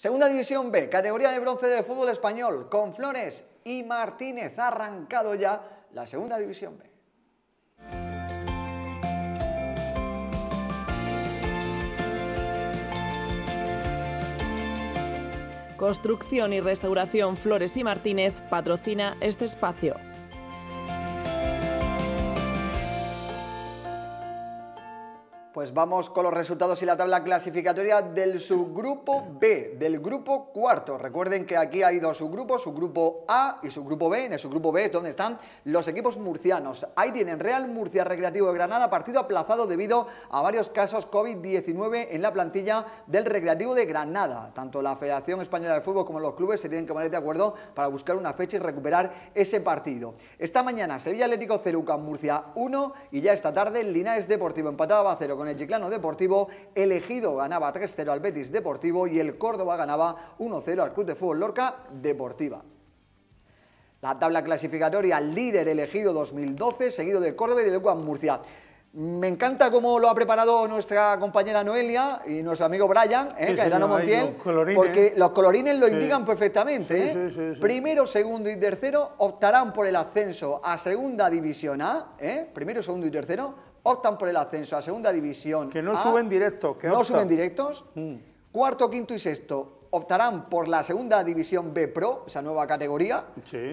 Segunda División B, categoría de bronce del fútbol español, con Flores y Martínez. Ha arrancado ya la Segunda División B. Construcción y Restauración Flores y Martínez patrocina este espacio. pues vamos con los resultados y la tabla clasificatoria del subgrupo B, del grupo cuarto. Recuerden que aquí hay dos subgrupos, subgrupo A y subgrupo B. En el subgrupo B, donde están los equipos murcianos. Ahí tienen Real Murcia Recreativo de Granada, partido aplazado debido a varios casos COVID-19 en la plantilla del Recreativo de Granada. Tanto la Federación Española de Fútbol como los clubes se tienen que poner de acuerdo para buscar una fecha y recuperar ese partido. Esta mañana, Sevilla Atlético Ceruca, Murcia 1 y ya esta tarde, Linares Deportivo empataba a 0 con Chiclano Deportivo, elegido ganaba 3-0 al Betis Deportivo y el Córdoba ganaba 1-0 al Club de Fútbol Lorca Deportiva. La tabla clasificatoria, líder elegido 2012, seguido del Córdoba y del Ecuador Murcia. Me encanta cómo lo ha preparado nuestra compañera Noelia y nuestro amigo Brian, eh, Montiel, porque los colorines lo indican perfectamente. ¿eh? Primero, segundo y tercero optarán por el ascenso a Segunda División A. ¿eh? Primero, segundo y tercero optan por el ascenso a segunda división. Que no suben directos. no suben directos. Mm. Cuarto, quinto y sexto optarán por la segunda división B Pro, esa nueva categoría.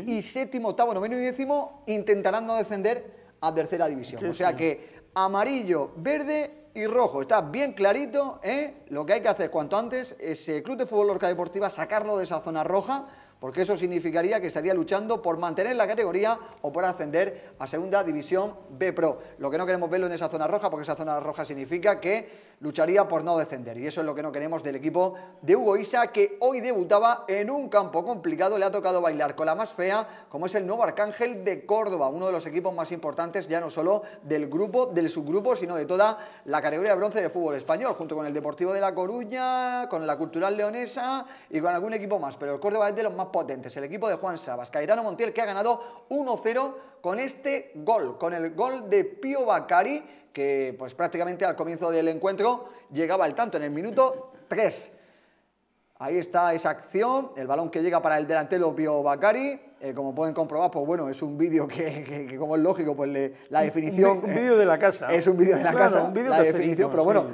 Y séptimo, octavo, noveno y décimo intentarán no descender a tercera división. O sea que amarillo, verde y rojo. Está bien clarito ¿eh? lo que hay que hacer cuanto antes. es el eh, Club de Fútbol Orca Deportiva, sacarlo de esa zona roja porque eso significaría que estaría luchando por mantener la categoría o por ascender a Segunda División B Pro. Lo que no queremos verlo en esa zona roja, porque esa zona roja significa que lucharía por no descender. Y eso es lo que no queremos del equipo de Hugo Isa, que hoy debutaba en un campo complicado. Le ha tocado bailar con la más fea, como es el Nuevo Arcángel de Córdoba, uno de los equipos más importantes, ya no solo del grupo, del subgrupo, sino de toda la categoría de bronce de fútbol español, junto con el Deportivo de La Coruña, con la Cultural Leonesa y con algún equipo más. Pero el Córdoba es de los más potentes, el equipo de Juan Sabas, Cairano Montiel, que ha ganado 1-0 con este gol, con el gol de Pío Bacari, que pues prácticamente al comienzo del encuentro llegaba el tanto, en el minuto 3. Ahí está esa acción, el balón que llega para el delantero Pío Bacari, eh, como pueden comprobar, pues bueno, es un vídeo que, como es lógico, pues la definición... Un, vídeo de la casa. Es un vídeo de la casa, un la definición, pero bueno,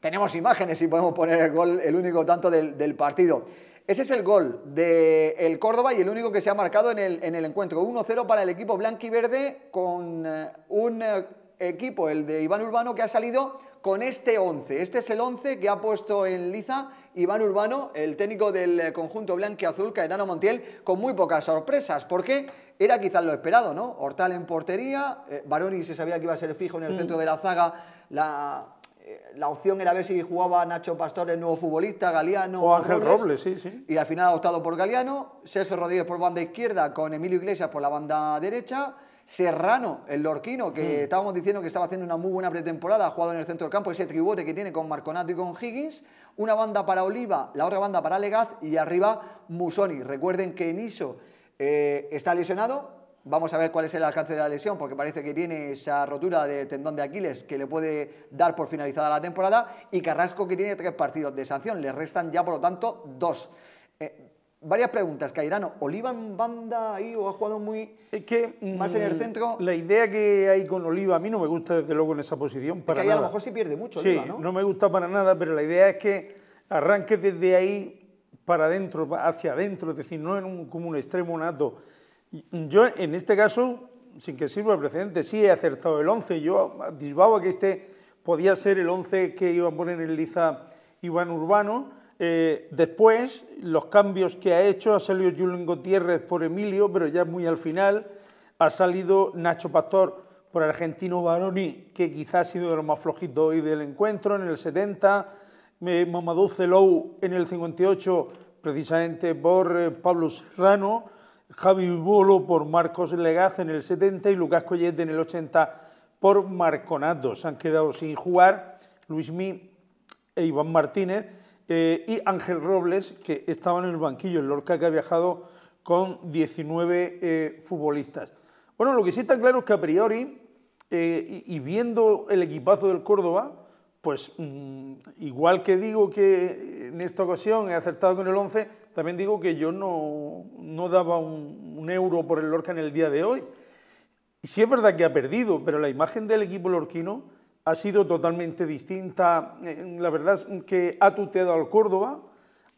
tenemos imágenes y podemos poner el gol, el único tanto del partido. Ese es el gol del Córdoba y el único que se ha marcado en el, encuentro. 1-0 para el equipo blanco y verde con eh, un eh, equipo, el de Iván Urbano, que ha salido con este 11. Este es el 11 que ha puesto en liza Iván Urbano, el técnico del eh, conjunto blanque-azul, Caenano Montiel, con muy pocas sorpresas, porque era quizás lo esperado, ¿no? Hortal en portería, Baroni se sabía que iba a ser fijo en el mm. centro de la zaga, la eh, la opción era ver si jugaba Nacho Pastor, el nuevo futbolista, Galeano. O Ángel Robles, sí, sí. Y al final ha optado por Galeano, Sergio Rodríguez por banda izquierda, con Emilio Iglesias por la banda derecha. Serrano, el Lorquino, que mm. estábamos diciendo que estaba haciendo una muy buena pretemporada, ha jugado en el centro del campo, ese tribote que tiene con Marconato y con Higgins, una banda para Oliva, la otra banda para Legaz y arriba Musoni. Recuerden que Niso eh, está lesionado, Vamos a ver cuál es el alcance de la lesión, porque parece que tiene esa rotura de tendón de Aquiles que le puede dar por finalizada la temporada y Carrasco que tiene tres partidos de sanción, le restan ya por lo tanto dos. Eh, varias preguntas, Cairano, ¿Oliva en banda ahí o ha jugado muy que, mm, más en el centro? La idea que hay con Oliva a mí no me gusta desde luego en esa posición para que ahí a lo mejor se pierde mucho ¿no? me gusta para nada, pero la idea es que arranque desde ahí para adentro, hacia adentro, es decir, no en un, como un extremo nato yo, en este caso, sin que sirva el precedente, sí he acertado el 11. Yo atisbaba que este podía ser el 11 que iba a poner en liza Iván Urbano. Eh, después, los cambios que ha hecho, ha salido Julen Gutiérrez por Emilio, pero ya muy al final. Ha salido Nacho Pastor por Argentino Baroni, que quizás ha sido de los más flojitos hoy del encuentro, en el 70. Mamadou Celou en el 58, precisamente por eh, Pablo Serrano. Javi Bolo por Marcos Legaz en el 70 y Lucas Collet en el 80 por Marconato. Se han quedado sin jugar Luis Mí e Iván Martínez eh, y Ángel Robles, que estaban en el banquillo. El Lorca que ha viajado con 19 eh, futbolistas. Bueno, lo que sí está claro es que a priori, eh, y viendo el equipazo del Córdoba, pues mm, igual que digo que en esta ocasión he acertado con el 11, también digo que yo no, daba un, euro por el Lorca en el día de hoy. Y sí es verdad que ha perdido, pero la imagen del equipo lorquino ha sido totalmente distinta. Eh, la verdad es que ha tuteado al Córdoba,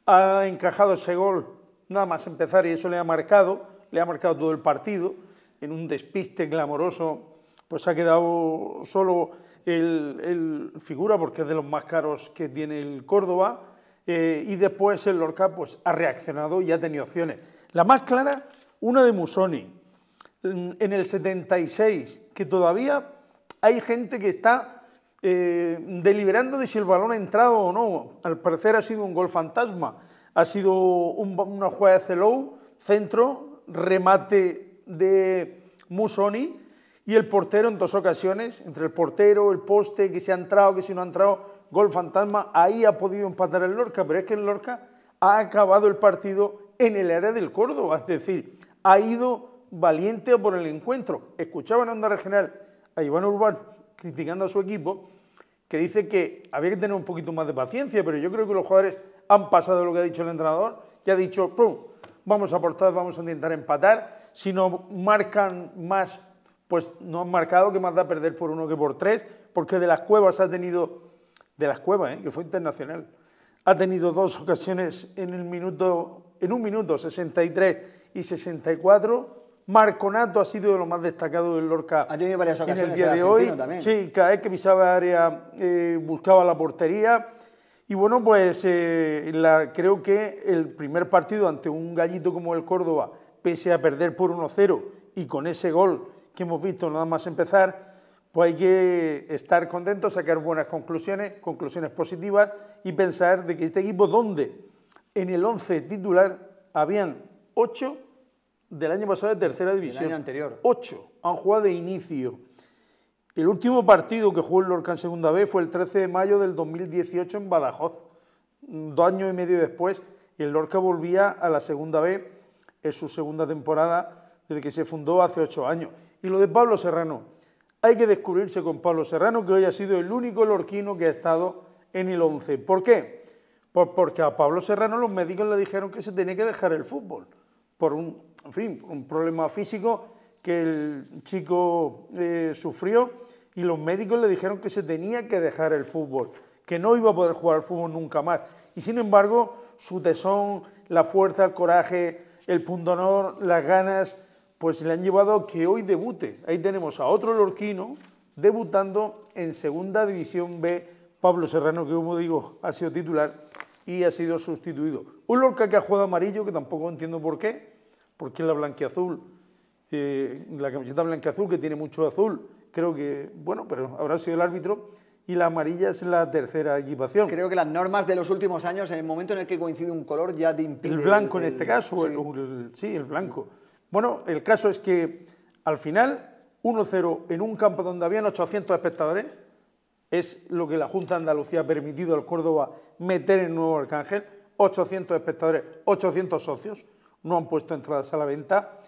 ha encajado ese gol nada más empezar y eso le ha marcado, le ha marcado todo el partido. En un despiste glamoroso pues ha quedado solo el, figura porque es de los más caros que tiene el Córdoba, eh, y después el Lorca pues, ha reaccionado y ha tenido opciones. La más clara, una de Musoni, en el 76, que todavía hay gente que está eh, deliberando de si el balón ha entrado o no. Al parecer ha sido un gol fantasma, ha sido una jugada de celou, centro, remate de Musoni y el portero en dos ocasiones, entre el portero, el poste, que se ha entrado, que si no ha entrado, gol fantasma, ahí ha podido empatar el Lorca, pero es que el Lorca ha acabado el partido en el área del Córdoba, es decir, ha ido valiente por el encuentro. Escuchaba en Onda Regional a Iván Urbán criticando a su equipo, que dice que había que tener un poquito más de paciencia, pero yo creo que los jugadores han pasado lo que ha dicho el entrenador, que ha dicho, ¡pum! vamos a aportar, vamos a intentar empatar, si no marcan más pues no han marcado que más da perder por uno que por tres, porque de las cuevas ha tenido, de las cuevas, ¿eh? que fue internacional, ha tenido dos ocasiones en, el minuto, en un minuto 63 y 64. Marconato ha sido de lo más destacado del Lorca ha tenido varias ocasiones en el día de hoy. Sí, cada vez que pisaba área eh, buscaba la portería. Y bueno, pues eh, creo que el primer partido ante un gallito como el Córdoba, pese a perder por 1-0 y con ese gol que hemos visto nada más empezar, pues hay que estar contentos, sacar buenas conclusiones, conclusiones positivas y pensar de que este equipo donde en el 11 titular habían 8 del año pasado de tercera división. El año anterior. 8 han jugado de inicio. El último partido que jugó el Lorca en segunda B fue el 13 de mayo del 2018 en Badajoz. Dos años y medio después, el Lorca volvía a la segunda B en su segunda temporada desde que se fundó hace ocho años. Y lo de Pablo Serrano, hay que descubrirse con Pablo Serrano, que hoy ha sido el único lorquino que ha estado en el 11. ¿Por qué? Pues porque a Pablo Serrano los médicos le dijeron que se tenía que dejar el fútbol, por un, en fin, un problema físico que el chico eh, sufrió, y los médicos le dijeron que se tenía que dejar el fútbol, que no iba a poder jugar fútbol nunca más. Y sin embargo, su tesón, la fuerza, el coraje, el pundonor, las ganas, pues le han llevado a que hoy debute. Ahí tenemos a otro lorquino debutando en Segunda División B, Pablo Serrano, que como digo, ha sido titular y ha sido sustituido. Un Lorca que ha jugado amarillo, que tampoco entiendo por qué, porque la blanqueazul eh, la camiseta blanqueazul que tiene mucho azul, creo que, bueno, pero habrá sido el árbitro, y la amarilla es la tercera equipación. Creo que las normas de los últimos años, en el momento en el que coincide un color, ya te impide, El blanco en este caso, sí, el blanco. Bueno, el caso es que al final 1-0 en un campo donde habían 800 espectadores es lo que la Junta de Andalucía ha permitido al Córdoba meter en Nuevo Arcángel. 800 espectadores, 800 socios, no han puesto entradas a la venta.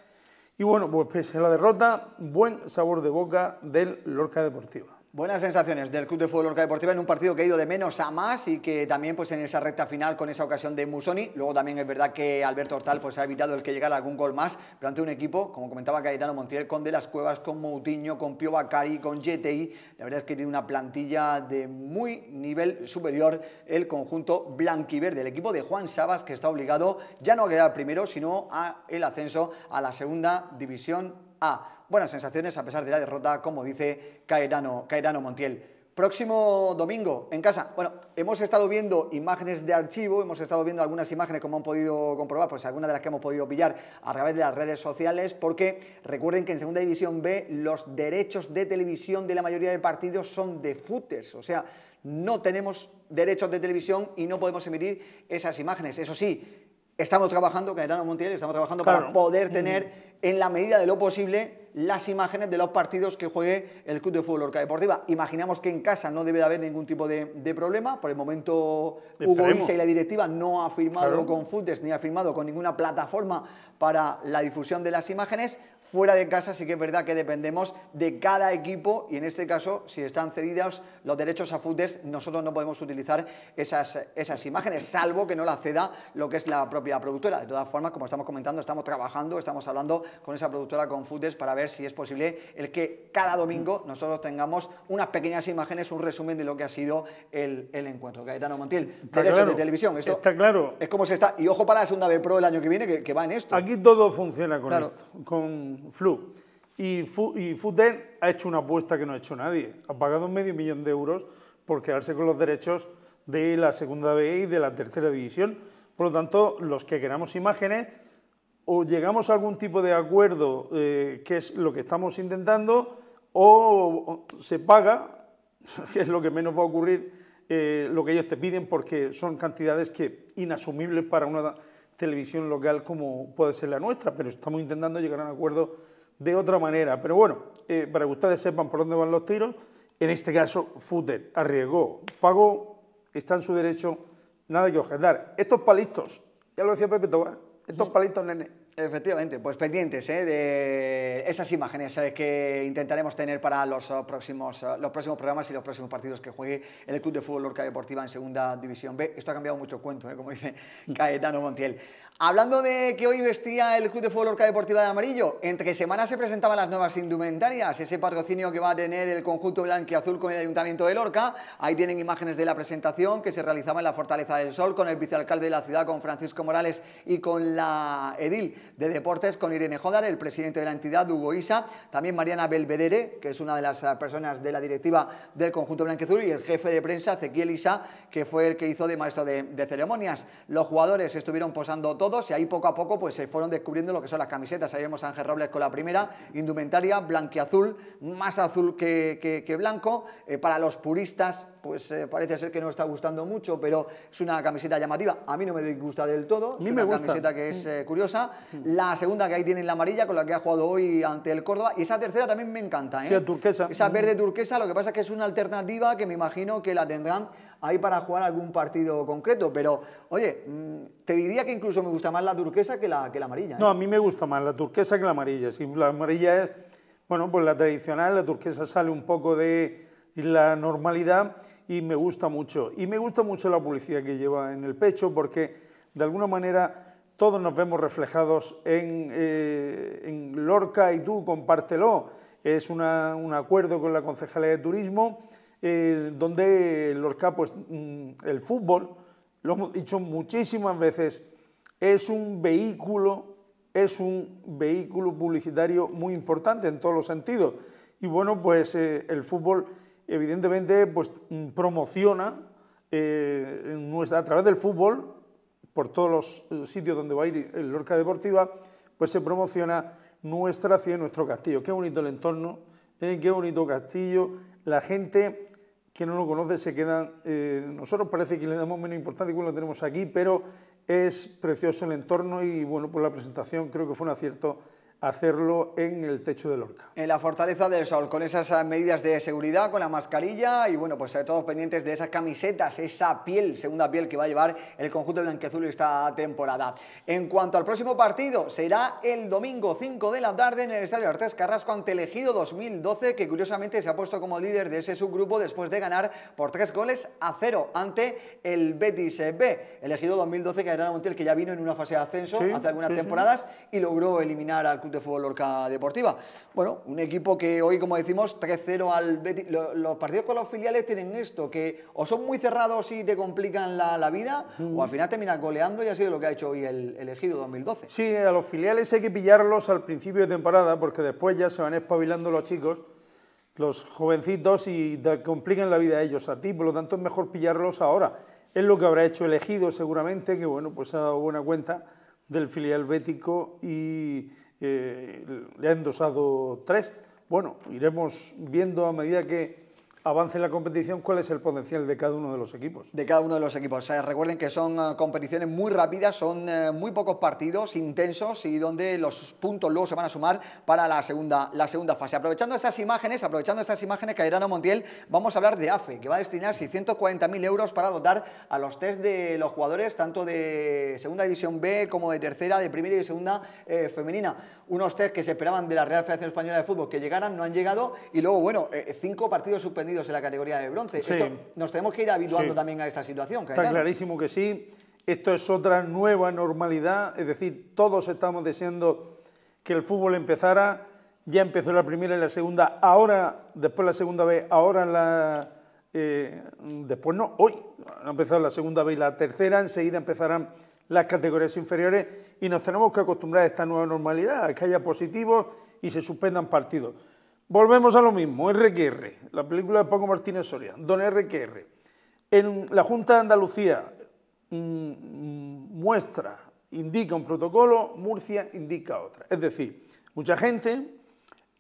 Y bueno, pues pese a la derrota, buen sabor de boca del Lorca Deportiva. Buenas sensaciones del Club de Fútbol Lorca Deportiva en un partido que ha ido de menos a más y que también pues en esa recta final con esa ocasión de Musoni, luego también es verdad que Alberto Hortal pues ha evitado el que llegara algún gol más, pero ante un equipo, como comentaba Cayetano Montiel, con De las Cuevas, con Moutinho, con Pio Bacari, con GTI, la verdad es que tiene una plantilla de muy nivel superior el conjunto blanquiverde, el equipo de Juan Sabas que está obligado ya no a quedar primero, sino a el ascenso a la segunda división A buenas sensaciones a pesar de la derrota, como dice Caerano, Montiel. Próximo domingo en casa. Bueno, hemos estado viendo imágenes de archivo, hemos estado viendo algunas imágenes como han podido comprobar, pues algunas de las que hemos podido pillar a través de las redes sociales, porque recuerden que en Segunda División B los derechos de televisión de la mayoría de partidos son de footers, o sea, no tenemos derechos de televisión y no podemos emitir esas imágenes. Eso sí, estamos trabajando, con Montiel, estamos trabajando para poder mm. tener en la medida de lo posible las imágenes de los partidos que juegue el Club de Fútbol Orca Deportiva. Imaginamos que en casa no debe de haber ningún tipo de, problema. Por el momento Hugo Isa y la directiva no ha firmado con Futes ni ha firmado con ninguna plataforma para la difusión de las imágenes. Fuera de casa sí que es verdad que dependemos de cada equipo y en este caso, si están cedidos los derechos a futes nosotros no podemos utilizar esas, esas imágenes, salvo que no la ceda lo que es la propia productora. De todas formas, como estamos comentando, estamos trabajando, estamos hablando con esa productora, con futes para ver si es posible el que cada domingo nosotros tengamos unas pequeñas imágenes, un resumen de lo que ha sido el, el encuentro. Gaetano Montiel, derechos de televisión. Esto está claro. Es como se está. Y ojo para la segunda B Pro el año que viene, que, que va en esto. Aquí todo funciona con esto, con Flu. Y, futen ha hecho una apuesta que no ha hecho nadie. Ha pagado medio millón de euros por quedarse con los derechos de la segunda B y de la tercera división. Por lo tanto, los que queramos imágenes, o llegamos a algún tipo de acuerdo, eh, que es lo que estamos intentando, o se paga, que es lo que menos va a ocurrir, eh, lo que ellos te piden, porque son cantidades que inasumibles para una televisión local como puede ser la nuestra, pero estamos intentando llegar a un acuerdo de otra manera. Pero bueno, eh, para que ustedes sepan por dónde van los tiros, en este caso Footer arriesgó, pagó, está en su derecho, nada que objetar. Estos palitos, ya lo decía Pepe Tobar, estos palitos, nene, Efectivamente, pues pendientes ¿eh? de esas imágenes eh, que intentaremos tener para los eh, próximos, los próximos programas y los próximos partidos que juegue el Club de Fútbol Lorca Deportiva en Segunda División B. Esto ha cambiado mucho el cuento, como dice mm. Caetano Montiel. Hablando de que hoy vestía el Club de Fútbol Lorca Deportiva de amarillo, entre semanas se presentaban las nuevas indumentarias, ese patrocinio que va a tener el conjunto blanco y azul con el Ayuntamiento de Lorca. Ahí tienen imágenes de la presentación que se realizaba en la Fortaleza del Sol con el vicealcalde de la ciudad, con Francisco Morales y con la Edil de Deportes con Irene Jodar, el presidente de la entidad, Hugo Isa, también Mariana Belvedere, que es una de las eh, personas de la directiva del conjunto blanquiazul y el jefe de prensa, Ezequiel Isa, que fue el que hizo de maestro de, ceremonias. Los jugadores estuvieron posando todos y ahí poco a poco pues, se fueron descubriendo lo que son las camisetas. Ahí vemos Ángel Robles con la primera, indumentaria blanquiazul, más azul que, blanco. Eh, para los puristas, pues eh, parece ser que no está gustando mucho, pero es una camiseta llamativa. A mí no me gusta del todo, es una camiseta que es curiosa. Mm la segunda que ahí tienen la amarilla con la que ha jugado hoy ante el Córdoba y esa tercera también me encanta. ¿eh? Sí, turquesa. Esa mm. verde turquesa, lo que pasa es que es una alternativa que me imagino que la tendrán ahí para jugar algún partido concreto, pero oye, mm, te diría que incluso me gusta más la turquesa que la, que la amarilla. ¿eh? No, a mí me gusta más la turquesa que la amarilla. Si la amarilla es, bueno, pues la tradicional, la turquesa sale un poco de la normalidad y me gusta mucho. Y me gusta mucho la publicidad que lleva en el pecho porque de alguna manera todos nos vemos reflejados eh, en, Lorca y tú, compártelo. Es un acuerdo con la Concejalía de Turismo eh, donde Lorca, pues mm, el fútbol, lo hemos dicho muchísimas veces, es un vehículo, es un vehículo publicitario muy importante en todos los sentidos. Y bueno, pues eh, el fútbol evidentemente pues, promociona nuestra, a través del fútbol por todos los eh, sitios donde va a ir el Lorca Deportiva, pues se promociona nuestra ciudad, nuestro castillo. Qué bonito el entorno, eh, qué bonito castillo. La gente que no lo conoce se queda, eh, nosotros parece que le damos menos importancia que lo tenemos aquí, pero es precioso el entorno y bueno, pues la presentación creo que fue un acierto hacerlo en el techo de Lorca. En la Fortaleza del Sol, con esas ah, medidas de seguridad, con la mascarilla y bueno, pues eh, todos pendientes de esas camisetas, esa piel, segunda piel que va a llevar el conjunto blanqueazul esta temporada. En cuanto al próximo partido, será el domingo 5 de la tarde en el Estadio Artes Carrasco ante el Ejido 2012, que curiosamente se ha puesto como líder de ese subgrupo después de ganar por tres goles a cero ante el Betis B. El Ejido 2012 que era un que ya vino en una fase de ascenso hace algunas temporadas y logró eliminar al de Fútbol Orca Deportiva. Bueno, un equipo que hoy, como decimos, 3-0 al Betis. Los, partidos con los filiales tienen esto, que o son muy cerrados y te complican la, vida, mm. o al final terminas goleando y ha sido lo que ha hecho hoy el elegido 2012. Sí, a los filiales hay que pillarlos al principio de temporada, porque después ya se van espabilando los chicos los jovencitos y te complican la vida a ellos a ti, por lo tanto es mejor pillarlos ahora. Es lo que habrá hecho elegido seguramente, que bueno, pues ha dado buena cuenta del filial bético y eh, le ha endosado tres. Bueno, iremos viendo a medida que avance en la competición, ¿cuál es el potencial de cada uno de los equipos? De cada uno de los equipos. recuerden que son eh, competiciones muy rápidas, son eh, muy pocos partidos intensos y donde los puntos luego se van a sumar para la segunda, la segunda fase. Aprovechando estas imágenes, aprovechando estas imágenes, a Montiel, vamos a hablar de AFE, que va a destinar 640.000 euros para dotar a los test de los jugadores, tanto de Segunda División B como de Tercera, de Primera y de Segunda eh, Femenina. Unos test que se esperaban de la Real Federación Española de Fútbol que llegaran, no han llegado y luego, bueno, cinco partidos suspendidos en la categoría de bronce. nos tenemos que ir habituando también a esta situación. Está clarísimo que sí. Esto es otra nueva normalidad, es decir, todos estamos deseando que el fútbol empezara. Ya empezó la primera y la segunda, ahora, después la segunda vez, ahora la, eh, después no, hoy ha empezado la segunda vez y la tercera, enseguida empezarán las categorías inferiores y nos tenemos que acostumbrar a esta nueva normalidad, a que haya positivos y se suspendan partidos. Volvemos a lo mismo, RQR, la película de Paco Martínez Soria, Don RQR. En la Junta de Andalucía mm, mm, muestra, indica un protocolo, Murcia indica otra. Es decir, mucha gente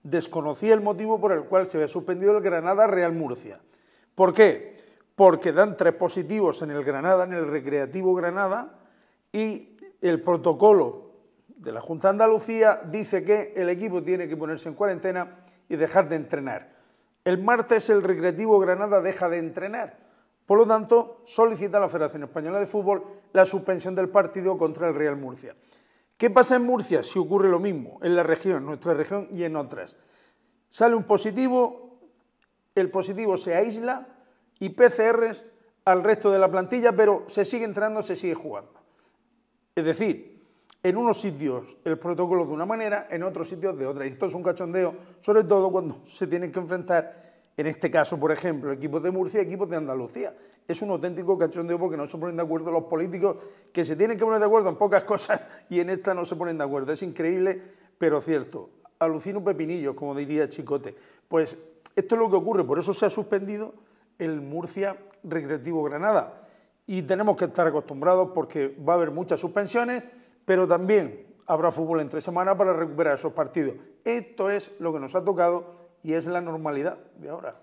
desconocía el motivo por el cual se había suspendido el Granada Real Murcia. ¿Por qué? Porque dan tres positivos en el Granada, en el Recreativo Granada, y el protocolo de la Junta de Andalucía dice que el equipo tiene que ponerse en cuarentena y dejar de entrenar. El martes el Recreativo Granada deja de entrenar. Por lo tanto, solicita a la Federación Española de Fútbol la suspensión del partido contra el Real Murcia. ¿Qué pasa en Murcia si ocurre lo mismo en la región, nuestra región y en otras? Sale un positivo, el positivo se aísla y PCRs al resto de la plantilla, pero se sigue entrenando, se sigue jugando. Es decir, en unos sitios el protocolo de una manera, en otros sitios de otra. Y esto es un cachondeo, sobre todo cuando se tienen que enfrentar, en este caso, por ejemplo, equipos de Murcia, y equipos de Andalucía. Es un auténtico cachondeo porque no se ponen de acuerdo los políticos, que se tienen que poner de acuerdo en pocas cosas y en esta no se ponen de acuerdo. Es increíble, pero cierto. Alucino pepinillo, como diría Chicote. Pues esto es lo que ocurre, por eso se ha suspendido el Murcia Recreativo Granada. Y tenemos que estar acostumbrados porque va a haber muchas suspensiones pero también habrá fútbol entre semanas para recuperar esos partidos. Esto es lo que nos ha tocado y es la normalidad de ahora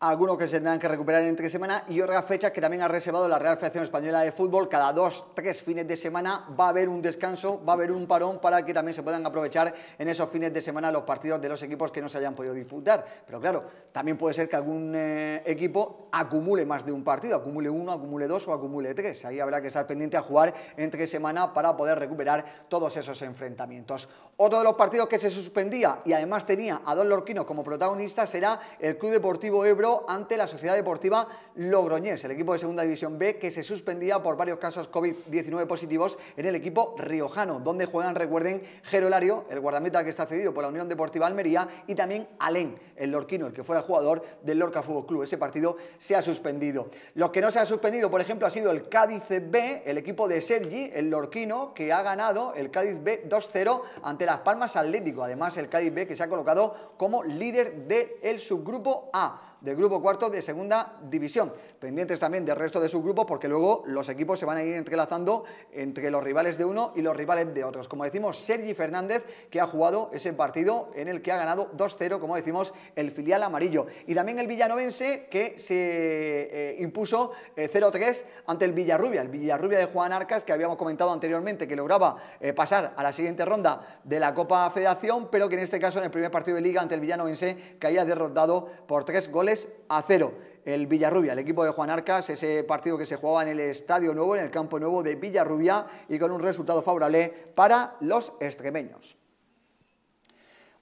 algunos que se tendrán que recuperar entre semana y otras fechas que también ha reservado la Real Federación Española de Fútbol. Cada dos, tres fines de semana va a haber un descanso, va a haber un parón para que también se puedan aprovechar en esos fines de semana los partidos de los equipos que no se hayan podido disfrutar, Pero claro, también puede ser que algún eh, equipo acumule más de un partido, acumule uno, acumule dos o acumule tres. Ahí habrá que estar pendiente a jugar entre semana para poder recuperar todos esos enfrentamientos. Otro de los partidos que se suspendía y además tenía a Don Lorquino como protagonista será el Club Deportivo Ebro ante la Sociedad Deportiva Logroñés, el equipo de Segunda División B que se suspendía por varios casos COVID-19 positivos en el equipo riojano, donde juegan, recuerden, Gerolario, el guardameta que está cedido por la Unión Deportiva Almería, y también Alén, el lorquino, el que fuera jugador del Lorca Fútbol Club. Ese partido se ha suspendido. Los que no se ha suspendido, por ejemplo, ha sido el Cádiz B, el equipo de Sergi, el lorquino, que ha ganado el Cádiz B 2-0 ante Las Palmas Atlético. Además, el Cádiz B que se ha colocado como líder del el subgrupo A del grupo cuarto de segunda división pendientes también del resto de su grupo porque luego los equipos se van a ir entrelazando entre los rivales de uno y los rivales de otros. Como decimos, Sergi Fernández, que ha jugado ese partido en el que ha ganado 2-0, como decimos, el filial amarillo. Y también el villanovense, que se eh, impuso 0-3 eh, ante el Villarrubia. El Villarrubia de Juan Arcas, que habíamos comentado anteriormente, que lograba eh, pasar a la siguiente ronda de la Copa Federación, pero que en este caso, en el primer partido de Liga ante el villanovense, caía derrotado por tres goles a cero el Villarrubia, el equipo de Juan Arcas, ese partido que se jugaba en el Estadio Nuevo, en el Campo Nuevo de Villarrubia y con un resultado favorable para los extremeños.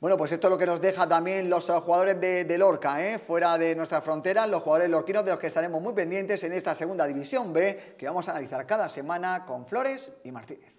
Bueno, pues esto es lo que nos deja también los eh, jugadores de, Lorca, ¿eh? fuera de nuestras fronteras, los jugadores lorquinos de los que estaremos muy pendientes en esta segunda división B que vamos a analizar cada semana con Flores y Martínez.